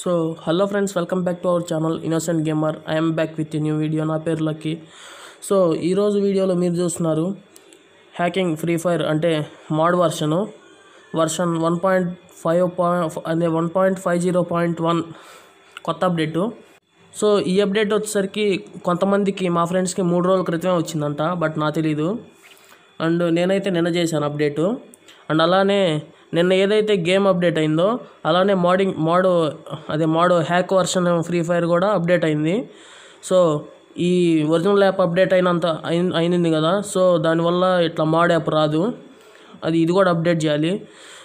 so hello friends welcome back to our channel innocent gamer I'm back with new video నా పేరు Lucky so ఈరోజు వీడియోలో మీరు చూస్తున్నారు హ్యాకింగ్ ఫ్రీ ఫైర్ అంటే మాడ్ వర్షను version one point five point అదే one point five zero point one కొత్త అప్డేటు సో ఈ అప్డేట్ వచ్చేసరికి కొంతమందికి మా ఫ్రెండ్స్కి మూడు రోజుల క్రితమే వచ్చిందంట బట్ నా తెలీదు అండ్ నేనైతే నిన్న చేశాను అప్డేటు అండ్ అలానే నిన్న ఏదైతే గేమ్ అప్డేట్ అయిందో అలానే మోడింగ్ మోడో అదే మోడో హ్యాక్ వర్షన్ ఫ్రీ ఫైర్ కూడా అప్డేట్ అయింది సో ఈ ఒరిజినల్ యాప్ అప్డేట్ అయినంత అయింది కదా సో దానివల్ల ఇట్లా మాడ్ యాప్ రాదు అది ఇది కూడా అప్డేట్ చేయాలి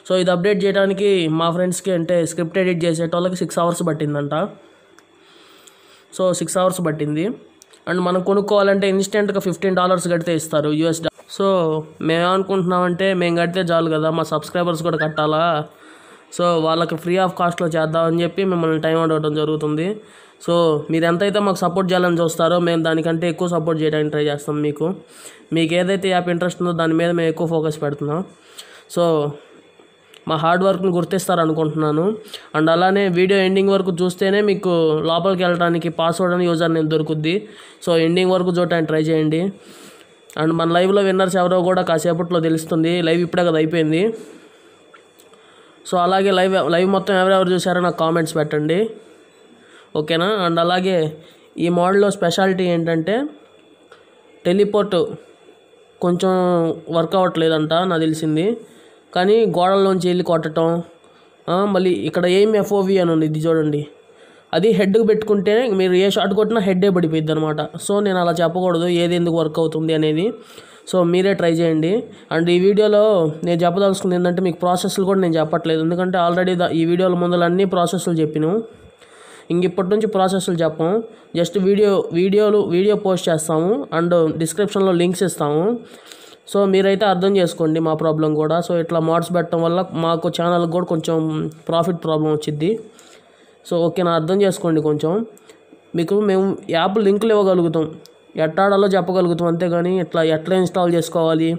సో ఇది అప్డేట్ చేయడానికి మా ఫ్రెండ్స్కి అంటే స్క్రిప్ట్ ఎడిట్ చేసేటోళ్ళకి సిక్స్ అవర్స్ పట్టిందంట సో సిక్స్ అవర్స్ పట్టింది అండ్ మనం కొనుక్కోవాలంటే ఇన్స్టెంట్గా ఫిఫ్టీన్ డాలర్స్ కడితే ఇస్తారు యూఎస్ సో మేము అనుకుంటున్నామంటే మేము కడితే చాలు కదా మా సబ్స్క్రైబర్స్ కూడా కట్టాలా సో వాళ్ళకి ఫ్రీ ఆఫ్ కాస్ట్లో చేద్దామని చెప్పి మిమ్మల్ని టైం అడగడం జరుగుతుంది సో మీరు ఎంతైతే మాకు సపోర్ట్ చేయాలని చూస్తారో మేము దానికంటే ఎక్కువ సపోర్ట్ చేయడానికి ట్రై చేస్తాం మీకు మీకు ఏదైతే యాప్ ఇంట్రెస్ట్ ఉందో దాని మీద మేము ఎక్కువ ఫోకస్ పెడుతున్నాం సో మా హార్డ్ వర్క్ని గుర్తిస్తారనుకుంటున్నాను అండ్ అలానే వీడియో ఎండింగ్ వరకు చూస్తేనే మీకు లోపలికి వెళ్ళడానికి పాస్వర్డ్ అని యూజర్ నేను దొరుకుద్ది సో ఎండింగ్ వరకు చూడటానికి ట్రై చేయండి అండ్ మన లైవ్లో విన్నర్స్ ఎవరో కూడా కాసేపట్లో తెలుస్తుంది లైవ్ ఇప్పుడే కదా అయిపోయింది సో అలాగే లైవ్ లైవ్ మొత్తం ఎవరెవరు చూసారో నాకు కామెంట్స్ పెట్టండి ఓకేనా అండ్ అలాగే ఈ మోడల్లో స్పెషాలిటీ ఏంటంటే టెలిపోర్ట్ కొంచెం వర్క్ అవ్వట్లేదంట నాకు తెలిసింది కానీ గోడల్లోంచి వెళ్ళి కొట్టడం మళ్ళీ ఇక్కడ ఏం ఎఫ్ఓవి అని ఉంది ఇది చూడండి అది హెడ్కి పెట్టుకుంటే మీరు ఏ షాట్ కొట్టినా హెడ్డే పడిపోయింది అనమాట సో నేను అలా చెప్పకూడదు ఏది ఎందుకు వర్క్ అవుతుంది అనేది సో మీరే ట్రై చేయండి అండ్ ఈ వీడియోలో నేను చెప్పదలుచుకుంది ఏంటంటే మీకు ప్రాసెస్లు కూడా నేను చెప్పట్లేదు ఎందుకంటే ఆల్రెడీ ఈ వీడియోల ముందర అన్ని ప్రాసెస్లు చెప్పిను ఇంక ఇప్పటి నుంచి ప్రాసెస్లు చెప్పాం జస్ట్ వీడియో వీడియోలు వీడియో పోస్ట్ చేస్తాము అండ్ డిస్క్రిప్షన్లో లింక్స్ ఇస్తాము సో మీరైతే అర్థం చేసుకోండి మా ప్రాబ్లం కూడా సో ఇట్లా మార్ట్స్ పెట్టడం వల్ల మాకు ఛానల్కి కూడా కొంచెం ప్రాఫిట్ ప్రాబ్లం వచ్చింది సో ఓకే నా అర్థం చేసుకోండి కొంచెం మీకు మేము యాప్ లింకులు ఇవ్వగలుగుతాం ఎట్టాడాలో చెప్పగలుగుతాం అంతేగాని ఇట్లా ఎట్లా ఇన్స్టాల్ చేసుకోవాలి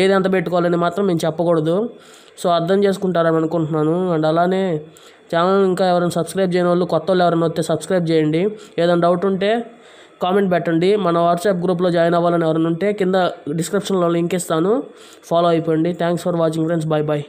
ఏది ఎంత పెట్టుకోవాలని మాత్రం మేము చెప్పకూడదు సో అర్థం చేసుకుంటారని అనుకుంటున్నాను అండ్ అలానే ఛానల్ ఇంకా ఎవరైనా సబ్స్క్రైబ్ చేయని వాళ్ళు కొత్త వాళ్ళు ఎవరైనా వస్తే సబ్స్క్రైబ్ చేయండి ఏదైనా డౌట్ ఉంటే కామెంట్ పెట్టండి మన వాట్సాప్ గ్రూప్లో జాయిన్ అవ్వాలని ఎవరైనా ఉంటే కింద డిస్క్రిప్షన్లో లింక్ ఇస్తాను ఫాలో అయిపోండి thanks for watching friends bye bye